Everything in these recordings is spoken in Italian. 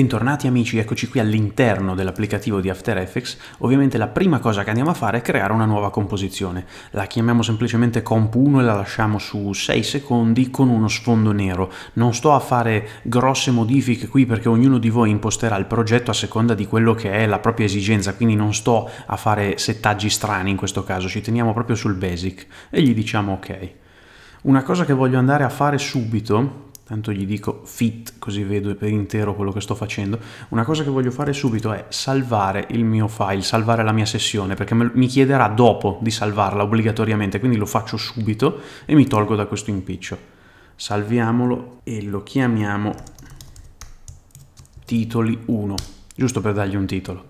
Bentornati amici, eccoci qui all'interno dell'applicativo di After Effects. Ovviamente la prima cosa che andiamo a fare è creare una nuova composizione. La chiamiamo semplicemente comp1 e la lasciamo su 6 secondi con uno sfondo nero. Non sto a fare grosse modifiche qui perché ognuno di voi imposterà il progetto a seconda di quello che è la propria esigenza, quindi non sto a fare settaggi strani in questo caso, ci teniamo proprio sul basic e gli diciamo ok. Una cosa che voglio andare a fare subito tanto gli dico fit così vedo per intero quello che sto facendo, una cosa che voglio fare subito è salvare il mio file, salvare la mia sessione, perché mi chiederà dopo di salvarla obbligatoriamente, quindi lo faccio subito e mi tolgo da questo impiccio. Salviamolo e lo chiamiamo titoli 1, giusto per dargli un titolo.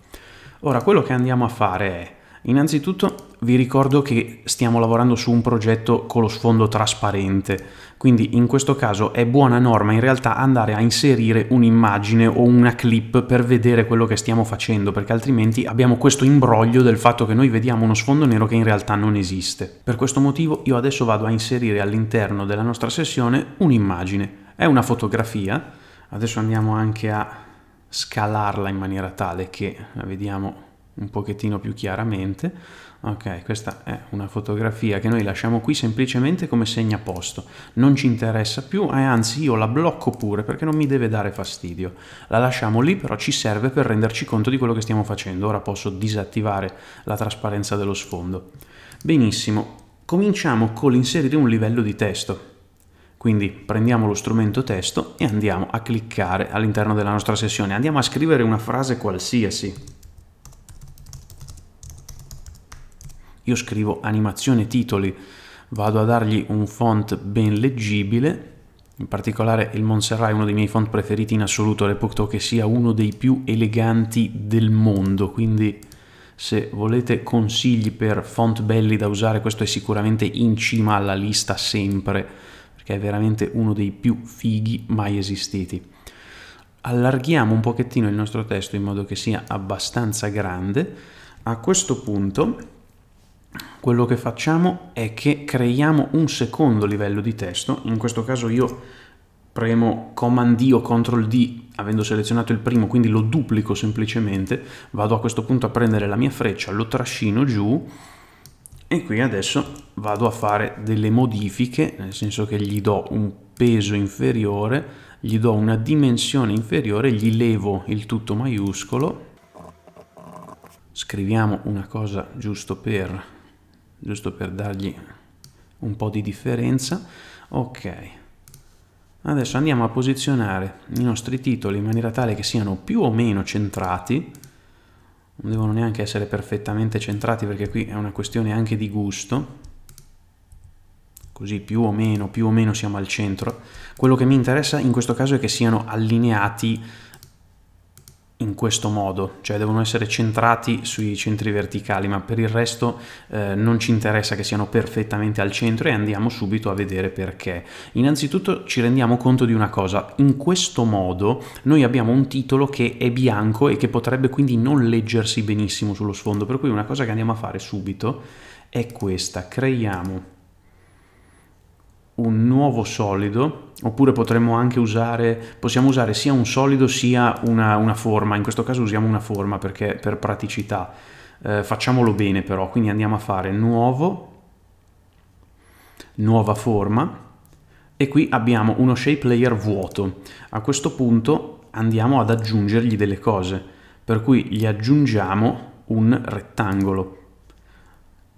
Ora, quello che andiamo a fare è, innanzitutto vi ricordo che stiamo lavorando su un progetto con lo sfondo trasparente, quindi in questo caso è buona norma in realtà andare a inserire un'immagine o una clip per vedere quello che stiamo facendo, perché altrimenti abbiamo questo imbroglio del fatto che noi vediamo uno sfondo nero che in realtà non esiste. Per questo motivo io adesso vado a inserire all'interno della nostra sessione un'immagine. È una fotografia, adesso andiamo anche a scalarla in maniera tale che la vediamo un pochettino più chiaramente Ok, questa è una fotografia che noi lasciamo qui semplicemente come segnaposto, non ci interessa più e anzi io la blocco pure perché non mi deve dare fastidio. La lasciamo lì però ci serve per renderci conto di quello che stiamo facendo, ora posso disattivare la trasparenza dello sfondo. Benissimo, cominciamo con l'inserire un livello di testo. Quindi prendiamo lo strumento testo e andiamo a cliccare all'interno della nostra sessione, andiamo a scrivere una frase qualsiasi. io scrivo animazione titoli, vado a dargli un font ben leggibile, in particolare il Montserrat è uno dei miei font preferiti in assoluto, reputo che sia uno dei più eleganti del mondo, quindi se volete consigli per font belli da usare questo è sicuramente in cima alla lista sempre, perché è veramente uno dei più fighi mai esistiti. Allarghiamo un pochettino il nostro testo in modo che sia abbastanza grande, a questo punto quello che facciamo è che creiamo un secondo livello di testo, in questo caso io premo Command D o Ctrl D avendo selezionato il primo, quindi lo duplico semplicemente, vado a questo punto a prendere la mia freccia, lo trascino giù e qui adesso vado a fare delle modifiche, nel senso che gli do un peso inferiore, gli do una dimensione inferiore, gli levo il tutto maiuscolo, scriviamo una cosa giusto per giusto per dargli un po' di differenza. Ok, adesso andiamo a posizionare i nostri titoli in maniera tale che siano più o meno centrati, non devono neanche essere perfettamente centrati perché qui è una questione anche di gusto, così più o meno, più o meno siamo al centro. Quello che mi interessa in questo caso è che siano allineati in questo modo, cioè devono essere centrati sui centri verticali, ma per il resto eh, non ci interessa che siano perfettamente al centro e andiamo subito a vedere perché. Innanzitutto ci rendiamo conto di una cosa, in questo modo noi abbiamo un titolo che è bianco e che potrebbe quindi non leggersi benissimo sullo sfondo, per cui una cosa che andiamo a fare subito è questa, creiamo un nuovo solido, oppure potremmo anche usare, possiamo usare sia un solido sia una, una forma, in questo caso usiamo una forma perché per praticità. Eh, facciamolo bene però, quindi andiamo a fare nuovo, nuova forma, e qui abbiamo uno shape layer vuoto. A questo punto andiamo ad aggiungergli delle cose, per cui gli aggiungiamo un rettangolo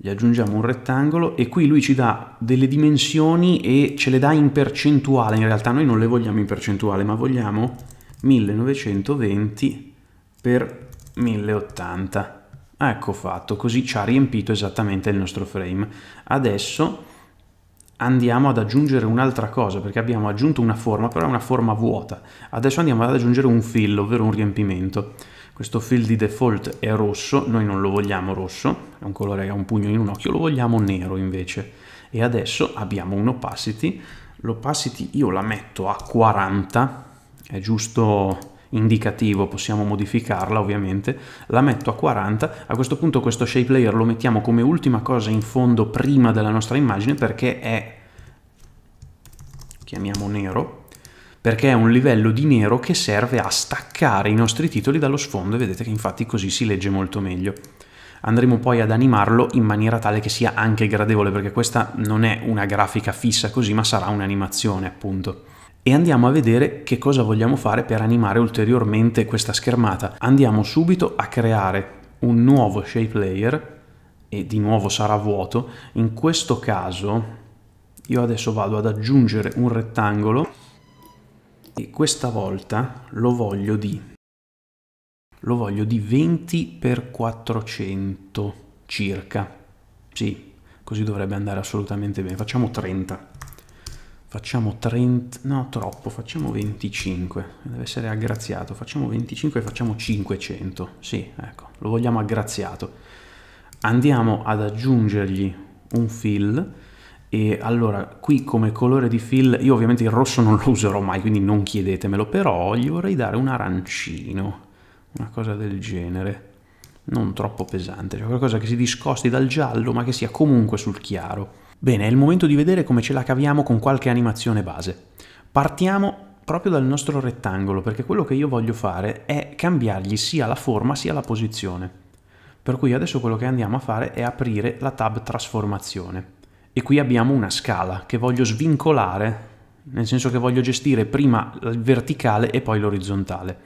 gli aggiungiamo un rettangolo e qui lui ci dà delle dimensioni e ce le dà in percentuale, in realtà noi non le vogliamo in percentuale, ma vogliamo 1920 per 1080. Ecco fatto, così ci ha riempito esattamente il nostro frame. Adesso andiamo ad aggiungere un'altra cosa, perché abbiamo aggiunto una forma, però è una forma vuota. Adesso andiamo ad aggiungere un fill, ovvero un riempimento. Questo fill di default è rosso, noi non lo vogliamo rosso, è un colore che ha un pugno in un occhio, lo vogliamo nero invece. E adesso abbiamo un opacity, l'opacity io la metto a 40, è giusto indicativo, possiamo modificarla ovviamente, la metto a 40, a questo punto questo shape layer lo mettiamo come ultima cosa in fondo prima della nostra immagine perché è, chiamiamo nero, perché è un livello di nero che serve a staccare i nostri titoli dallo sfondo e vedete che infatti così si legge molto meglio. Andremo poi ad animarlo in maniera tale che sia anche gradevole perché questa non è una grafica fissa così ma sarà un'animazione appunto e andiamo a vedere che cosa vogliamo fare per animare ulteriormente questa schermata. Andiamo subito a creare un nuovo shape layer e di nuovo sarà vuoto. In questo caso io adesso vado ad aggiungere un rettangolo e questa volta lo voglio di lo voglio di 20 x 400 circa sì così dovrebbe andare assolutamente bene facciamo 30 facciamo 30 no troppo facciamo 25 deve essere aggraziato facciamo 25 e facciamo 500 sì ecco lo vogliamo aggraziato andiamo ad aggiungergli un fill e allora, qui come colore di fill, io ovviamente il rosso non lo userò mai, quindi non chiedetemelo, però gli vorrei dare un arancino, una cosa del genere, non troppo pesante, cioè qualcosa che si discosti dal giallo ma che sia comunque sul chiaro. Bene, è il momento di vedere come ce la caviamo con qualche animazione base. Partiamo proprio dal nostro rettangolo, perché quello che io voglio fare è cambiargli sia la forma sia la posizione. Per cui adesso quello che andiamo a fare è aprire la tab trasformazione e qui abbiamo una scala che voglio svincolare, nel senso che voglio gestire prima il verticale e poi l'orizzontale.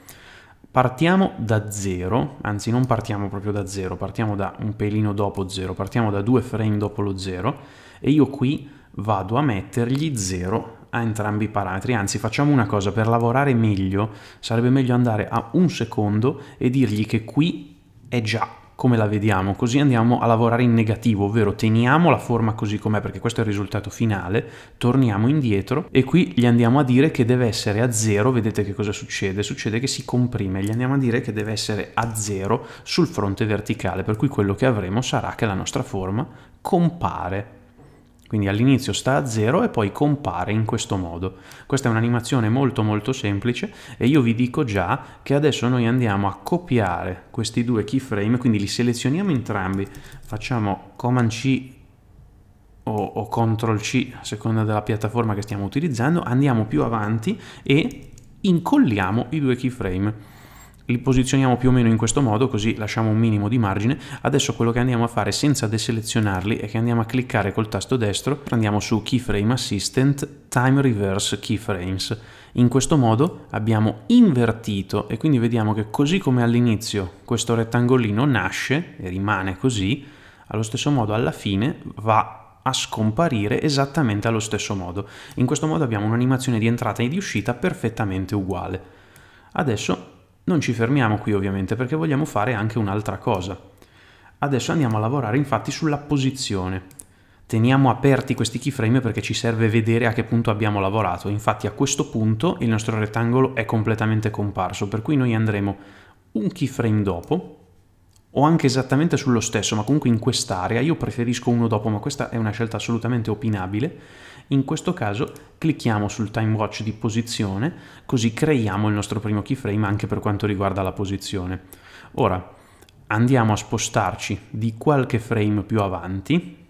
Partiamo da 0, anzi non partiamo proprio da 0, partiamo da un pelino dopo 0, partiamo da due frame dopo lo 0 e io qui vado a mettergli 0 a entrambi i parametri, anzi facciamo una cosa, per lavorare meglio sarebbe meglio andare a un secondo e dirgli che qui è già come la vediamo, così andiamo a lavorare in negativo, ovvero teniamo la forma così com'è perché questo è il risultato finale, torniamo indietro e qui gli andiamo a dire che deve essere a zero, vedete che cosa succede? Succede che si comprime, gli andiamo a dire che deve essere a zero sul fronte verticale, per cui quello che avremo sarà che la nostra forma compare quindi all'inizio sta a zero e poi compare in questo modo. Questa è un'animazione molto molto semplice e io vi dico già che adesso noi andiamo a copiare questi due keyframe, quindi li selezioniamo entrambi, facciamo Command C o, o Ctrl C a seconda della piattaforma che stiamo utilizzando, andiamo più avanti e incolliamo i due keyframe li posizioniamo più o meno in questo modo, così lasciamo un minimo di margine. Adesso quello che andiamo a fare senza deselezionarli è che andiamo a cliccare col tasto destro, andiamo su Keyframe Assistant, Time Reverse Keyframes. In questo modo abbiamo invertito e quindi vediamo che così come all'inizio questo rettangolino nasce e rimane così, allo stesso modo alla fine va a scomparire esattamente allo stesso modo. In questo modo abbiamo un'animazione di entrata e di uscita perfettamente uguale. Adesso non ci fermiamo qui ovviamente perché vogliamo fare anche un'altra cosa. Adesso andiamo a lavorare infatti sulla posizione. Teniamo aperti questi keyframe perché ci serve vedere a che punto abbiamo lavorato. Infatti a questo punto il nostro rettangolo è completamente comparso, per cui noi andremo un keyframe dopo o anche esattamente sullo stesso, ma comunque in quest'area. Io preferisco uno dopo, ma questa è una scelta assolutamente opinabile in questo caso clicchiamo sul time watch di posizione, così creiamo il nostro primo keyframe anche per quanto riguarda la posizione. Ora andiamo a spostarci di qualche frame più avanti,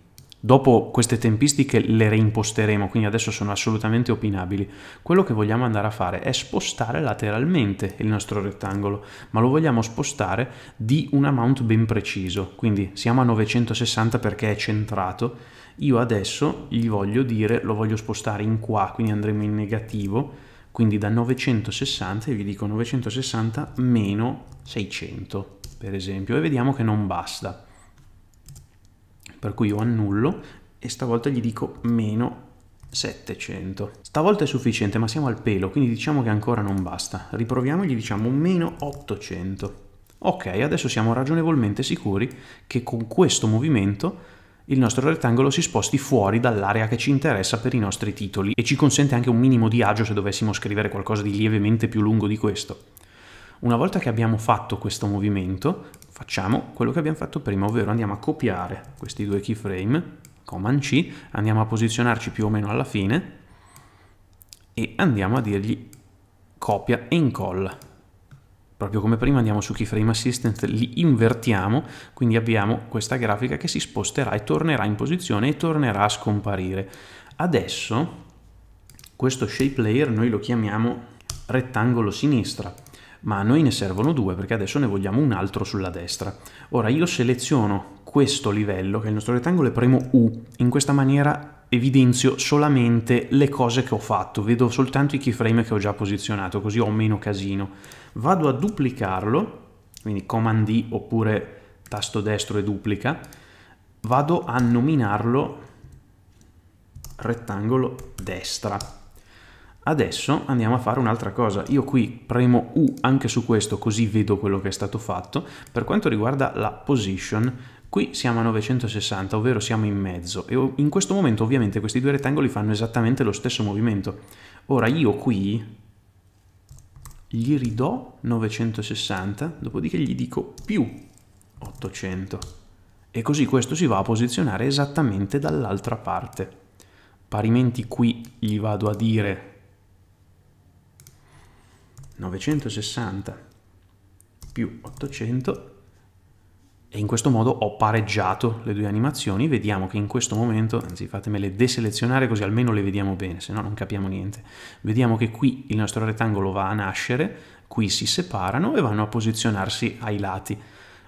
Dopo queste tempistiche le reimposteremo, quindi adesso sono assolutamente opinabili. Quello che vogliamo andare a fare è spostare lateralmente il nostro rettangolo, ma lo vogliamo spostare di un amount ben preciso. Quindi siamo a 960 perché è centrato, io adesso gli voglio dire, lo voglio spostare in qua, quindi andremo in negativo, quindi da 960 e vi dico 960 meno 600, per esempio, e vediamo che non basta. Per cui io annullo e stavolta gli dico meno 700. Stavolta è sufficiente, ma siamo al pelo, quindi diciamo che ancora non basta. Riproviamo e gli diciamo meno 800. Ok, adesso siamo ragionevolmente sicuri che con questo movimento il nostro rettangolo si sposti fuori dall'area che ci interessa per i nostri titoli e ci consente anche un minimo di agio se dovessimo scrivere qualcosa di lievemente più lungo di questo. Una volta che abbiamo fatto questo movimento, facciamo quello che abbiamo fatto prima, ovvero andiamo a copiare questi due keyframe, Command C, andiamo a posizionarci più o meno alla fine e andiamo a dirgli copia e incolla proprio come prima andiamo su keyframe assistant, li invertiamo, quindi abbiamo questa grafica che si sposterà e tornerà in posizione e tornerà a scomparire. Adesso questo shape layer noi lo chiamiamo rettangolo sinistra, ma a noi ne servono due perché adesso ne vogliamo un altro sulla destra. Ora io seleziono questo livello, che è il nostro rettangolo, e premo U. In questa maniera evidenzio solamente le cose che ho fatto, vedo soltanto i keyframe che ho già posizionato, così ho meno casino vado a duplicarlo, quindi Command D oppure tasto destro e duplica, vado a nominarlo rettangolo destra. Adesso andiamo a fare un'altra cosa. Io qui premo U anche su questo così vedo quello che è stato fatto. Per quanto riguarda la position, qui siamo a 960, ovvero siamo in mezzo. E in questo momento ovviamente questi due rettangoli fanno esattamente lo stesso movimento. Ora io qui gli ridò 960, dopodiché gli dico più 800. E così questo si va a posizionare esattamente dall'altra parte. Parimenti qui gli vado a dire 960 più 800 e in questo modo ho pareggiato le due animazioni, vediamo che in questo momento, anzi fatemele deselezionare così almeno le vediamo bene, se no non capiamo niente, vediamo che qui il nostro rettangolo va a nascere, qui si separano e vanno a posizionarsi ai lati.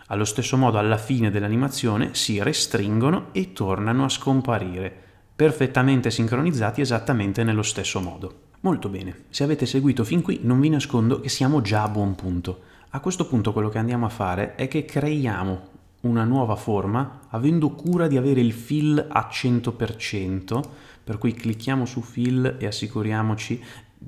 Allo stesso modo alla fine dell'animazione si restringono e tornano a scomparire, perfettamente sincronizzati esattamente nello stesso modo. Molto bene, se avete seguito fin qui non vi nascondo che siamo già a buon punto. A questo punto quello che andiamo a fare è che creiamo una nuova forma avendo cura di avere il fill a 100%, per cui clicchiamo su fill e assicuriamoci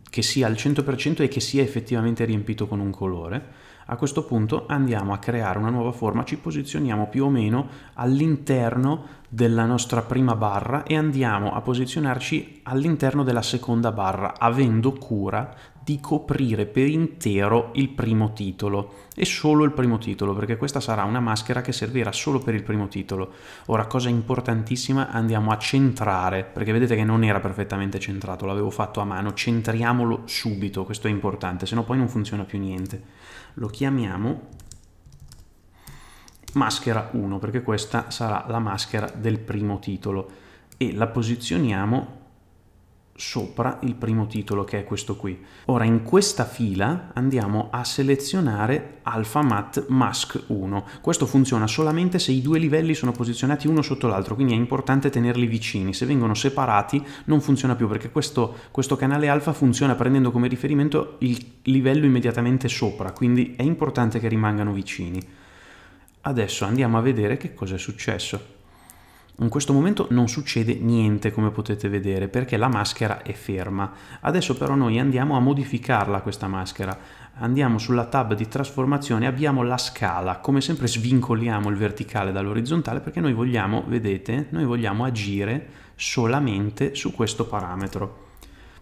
che sia al 100% e che sia effettivamente riempito con un colore. A questo punto andiamo a creare una nuova forma, ci posizioniamo più o meno all'interno della nostra prima barra e andiamo a posizionarci all'interno della seconda barra, avendo cura di coprire per intero il primo titolo e solo il primo titolo perché questa sarà una maschera che servirà solo per il primo titolo ora cosa importantissima andiamo a centrare perché vedete che non era perfettamente centrato l'avevo fatto a mano centriamolo subito questo è importante se no poi non funziona più niente lo chiamiamo maschera 1 perché questa sarà la maschera del primo titolo e la posizioniamo sopra il primo titolo che è questo qui. Ora in questa fila andiamo a selezionare Alpha AlphaMat Mask 1. Questo funziona solamente se i due livelli sono posizionati uno sotto l'altro, quindi è importante tenerli vicini. Se vengono separati non funziona più perché questo, questo canale alfa funziona prendendo come riferimento il livello immediatamente sopra, quindi è importante che rimangano vicini. Adesso andiamo a vedere che cosa è successo. In questo momento non succede niente come potete vedere perché la maschera è ferma. Adesso però noi andiamo a modificarla questa maschera. Andiamo sulla tab di trasformazione, abbiamo la scala. Come sempre svincoliamo il verticale dall'orizzontale perché noi vogliamo, vedete, noi vogliamo agire solamente su questo parametro.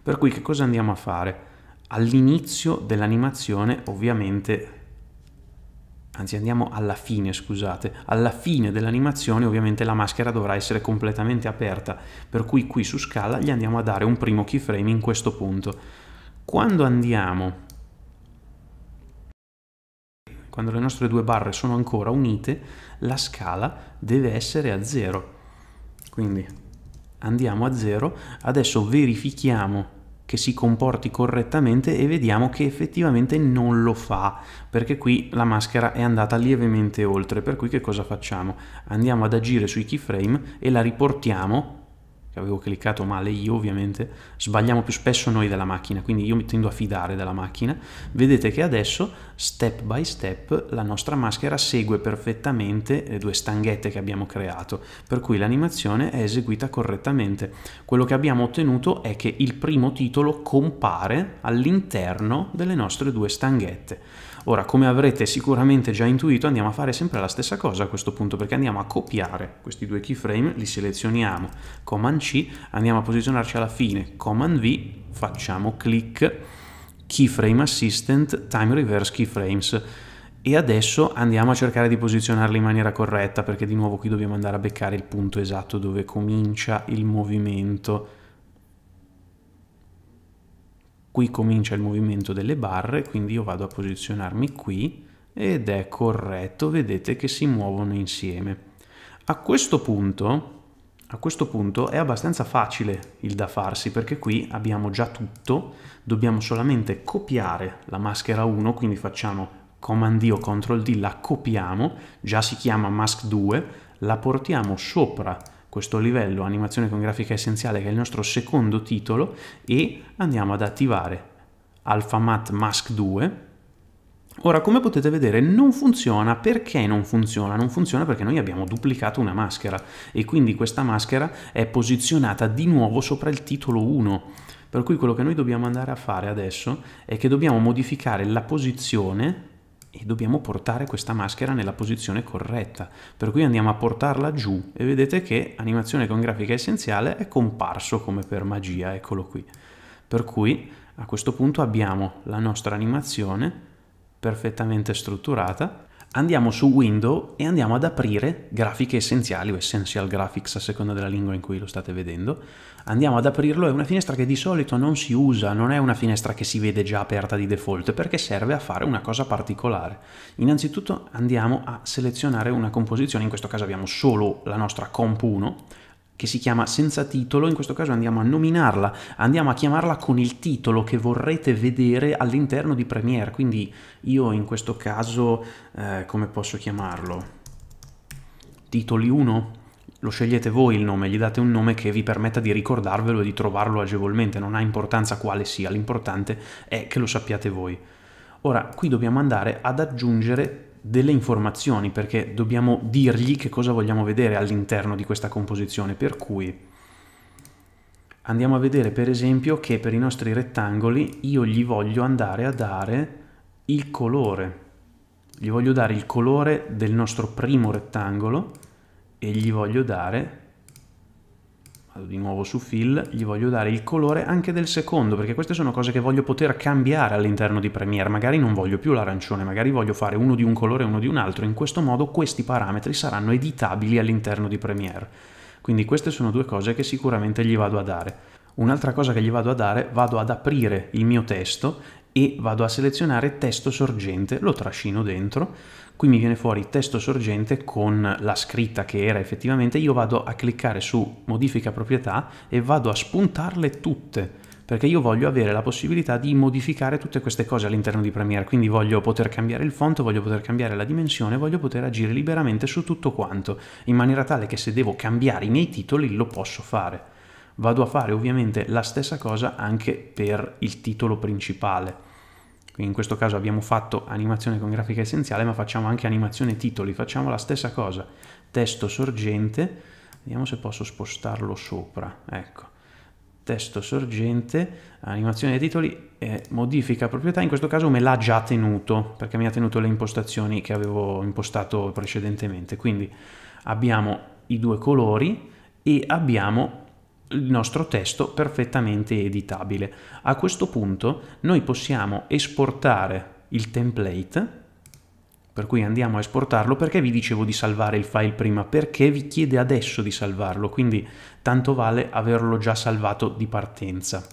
Per cui che cosa andiamo a fare? All'inizio dell'animazione ovviamente anzi andiamo alla fine, scusate, alla fine dell'animazione ovviamente la maschera dovrà essere completamente aperta, per cui qui su scala gli andiamo a dare un primo keyframe in questo punto. Quando andiamo, quando le nostre due barre sono ancora unite, la scala deve essere a zero Quindi andiamo a zero adesso verifichiamo che si comporti correttamente e vediamo che effettivamente non lo fa perché qui la maschera è andata lievemente oltre per cui che cosa facciamo andiamo ad agire sui keyframe e la riportiamo avevo cliccato male io ovviamente, sbagliamo più spesso noi della macchina, quindi io mi tendo a fidare della macchina, vedete che adesso step by step la nostra maschera segue perfettamente le eh, due stanghette che abbiamo creato, per cui l'animazione è eseguita correttamente. Quello che abbiamo ottenuto è che il primo titolo compare all'interno delle nostre due stanghette. Ora, come avrete sicuramente già intuito, andiamo a fare sempre la stessa cosa a questo punto, perché andiamo a copiare questi due keyframe, li selezioniamo, Command C, andiamo a posizionarci alla fine, Command V, facciamo clic, Keyframe Assistant, Time Reverse Keyframes, e adesso andiamo a cercare di posizionarli in maniera corretta perché di nuovo qui dobbiamo andare a beccare il punto esatto dove comincia il movimento qui comincia il movimento delle barre, quindi io vado a posizionarmi qui ed è corretto, vedete che si muovono insieme. A questo punto a questo punto è abbastanza facile il da farsi perché qui abbiamo già tutto, dobbiamo solamente copiare la maschera 1, quindi facciamo Command D o Ctrl D, la copiamo, già si chiama mask 2, la portiamo sopra questo livello animazione con grafica essenziale che è il nostro secondo titolo e andiamo ad attivare Alpha AlphaMat Mask 2 Ora, come potete vedere, non funziona. Perché non funziona? Non funziona perché noi abbiamo duplicato una maschera e quindi questa maschera è posizionata di nuovo sopra il titolo 1. Per cui quello che noi dobbiamo andare a fare adesso è che dobbiamo modificare la posizione e dobbiamo portare questa maschera nella posizione corretta. Per cui andiamo a portarla giù e vedete che animazione con grafica essenziale è comparso come per magia, eccolo qui. Per cui a questo punto abbiamo la nostra animazione perfettamente strutturata andiamo su Window e andiamo ad aprire grafiche essenziali o essential graphics a seconda della lingua in cui lo state vedendo. Andiamo ad aprirlo, è una finestra che di solito non si usa, non è una finestra che si vede già aperta di default perché serve a fare una cosa particolare. Innanzitutto andiamo a selezionare una composizione, in questo caso abbiamo solo la nostra comp 1, che si chiama senza titolo, in questo caso andiamo a nominarla, andiamo a chiamarla con il titolo che vorrete vedere all'interno di Premiere, quindi io in questo caso eh, come posso chiamarlo? Titoli 1? Lo scegliete voi il nome, gli date un nome che vi permetta di ricordarvelo e di trovarlo agevolmente, non ha importanza quale sia, l'importante è che lo sappiate voi. Ora, qui dobbiamo andare ad aggiungere delle informazioni perché dobbiamo dirgli che cosa vogliamo vedere all'interno di questa composizione, per cui andiamo a vedere per esempio che per i nostri rettangoli io gli voglio andare a dare il colore, gli voglio dare il colore del nostro primo rettangolo e gli voglio dare di nuovo su fill, gli voglio dare il colore anche del secondo, perché queste sono cose che voglio poter cambiare all'interno di Premiere, magari non voglio più l'arancione, magari voglio fare uno di un colore e uno di un altro, in questo modo questi parametri saranno editabili all'interno di Premiere. Quindi queste sono due cose che sicuramente gli vado a dare. Un'altra cosa che gli vado a dare, vado ad aprire il mio testo e vado a selezionare testo sorgente, lo trascino dentro, qui mi viene fuori testo sorgente con la scritta che era effettivamente, io vado a cliccare su modifica proprietà e vado a spuntarle tutte perché io voglio avere la possibilità di modificare tutte queste cose all'interno di Premiere, quindi voglio poter cambiare il font, voglio poter cambiare la dimensione, voglio poter agire liberamente su tutto quanto, in maniera tale che se devo cambiare i miei titoli lo posso fare. Vado a fare ovviamente la stessa cosa anche per il titolo principale quindi in questo caso abbiamo fatto animazione con grafica essenziale, ma facciamo anche animazione titoli, facciamo la stessa cosa. Testo sorgente, vediamo se posso spostarlo sopra, ecco. Testo sorgente, animazione titoli, eh, modifica proprietà, in questo caso me l'ha già tenuto, perché mi ha tenuto le impostazioni che avevo impostato precedentemente. Quindi abbiamo i due colori e abbiamo il nostro testo perfettamente editabile. A questo punto noi possiamo esportare il template, per cui andiamo a esportarlo, perché vi dicevo di salvare il file prima? Perché vi chiede adesso di salvarlo, quindi tanto vale averlo già salvato di partenza.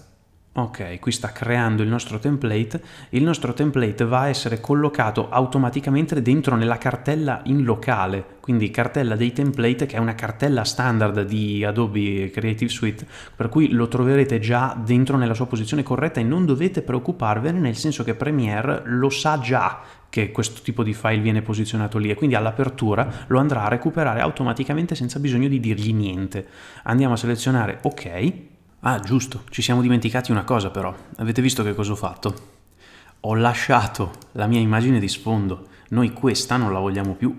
Ok, qui sta creando il nostro template. Il nostro template va a essere collocato automaticamente dentro nella cartella in locale, quindi cartella dei template che è una cartella standard di Adobe Creative Suite, per cui lo troverete già dentro nella sua posizione corretta e non dovete preoccuparvene nel senso che Premiere lo sa già che questo tipo di file viene posizionato lì e quindi all'apertura lo andrà a recuperare automaticamente senza bisogno di dirgli niente. Andiamo a selezionare ok Ah, giusto, ci siamo dimenticati una cosa però. Avete visto che cosa ho fatto? Ho lasciato la mia immagine di sfondo. Noi questa non la vogliamo più.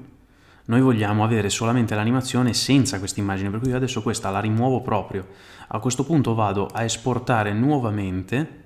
Noi vogliamo avere solamente l'animazione senza questa immagine, per cui adesso questa la rimuovo proprio. A questo punto vado a esportare nuovamente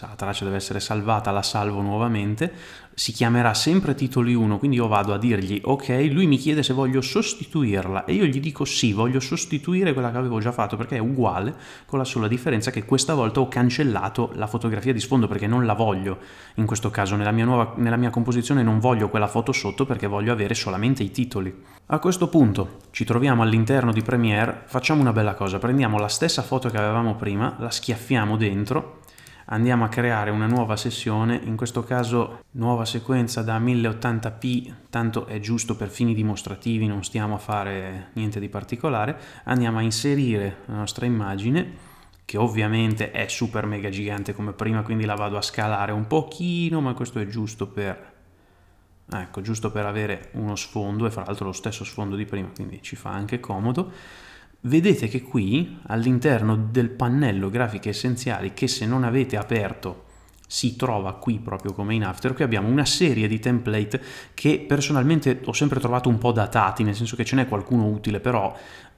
la traccia deve essere salvata, la salvo nuovamente, si chiamerà sempre titoli 1, quindi io vado a dirgli ok, lui mi chiede se voglio sostituirla e io gli dico sì, voglio sostituire quella che avevo già fatto perché è uguale con la sola differenza che questa volta ho cancellato la fotografia di sfondo perché non la voglio in questo caso, nella mia, nuova, nella mia composizione non voglio quella foto sotto perché voglio avere solamente i titoli. A questo punto ci troviamo all'interno di Premiere, facciamo una bella cosa, prendiamo la stessa foto che avevamo prima, la schiaffiamo dentro andiamo a creare una nuova sessione, in questo caso nuova sequenza da 1080p, tanto è giusto per fini dimostrativi, non stiamo a fare niente di particolare, andiamo a inserire la nostra immagine che ovviamente è super mega gigante come prima, quindi la vado a scalare un pochino, ma questo è giusto per ecco, giusto per avere uno sfondo e fra l'altro lo stesso sfondo di prima, quindi ci fa anche comodo vedete che qui all'interno del pannello grafiche essenziali che se non avete aperto si trova qui proprio come in After, qui abbiamo una serie di template che personalmente ho sempre trovato un po' datati, nel senso che ce n'è qualcuno utile, però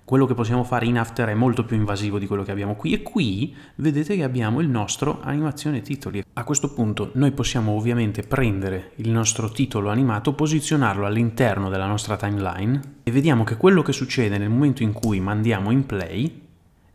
quello che possiamo fare in After è molto più invasivo di quello che abbiamo qui e qui vedete che abbiamo il nostro animazione titoli. A questo punto noi possiamo ovviamente prendere il nostro titolo animato, posizionarlo all'interno della nostra timeline e vediamo che quello che succede nel momento in cui mandiamo in play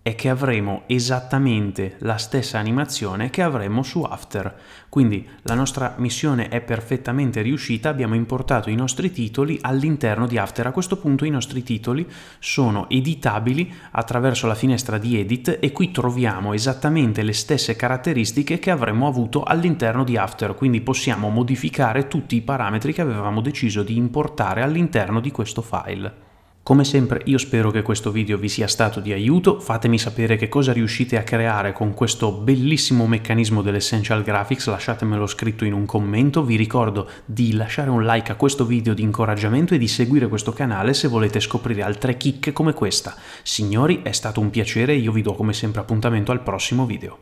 è che avremo esattamente la stessa animazione che avremo su After. Quindi la nostra missione è perfettamente riuscita, abbiamo importato i nostri titoli all'interno di After. A questo punto i nostri titoli sono editabili attraverso la finestra di Edit e qui troviamo esattamente le stesse caratteristiche che avremmo avuto all'interno di After, quindi possiamo modificare tutti i parametri che avevamo deciso di importare all'interno di questo file. Come sempre io spero che questo video vi sia stato di aiuto, fatemi sapere che cosa riuscite a creare con questo bellissimo meccanismo dell'Essential Graphics, lasciatemelo scritto in un commento, vi ricordo di lasciare un like a questo video di incoraggiamento e di seguire questo canale se volete scoprire altre chicche come questa. Signori, è stato un piacere e io vi do come sempre appuntamento al prossimo video.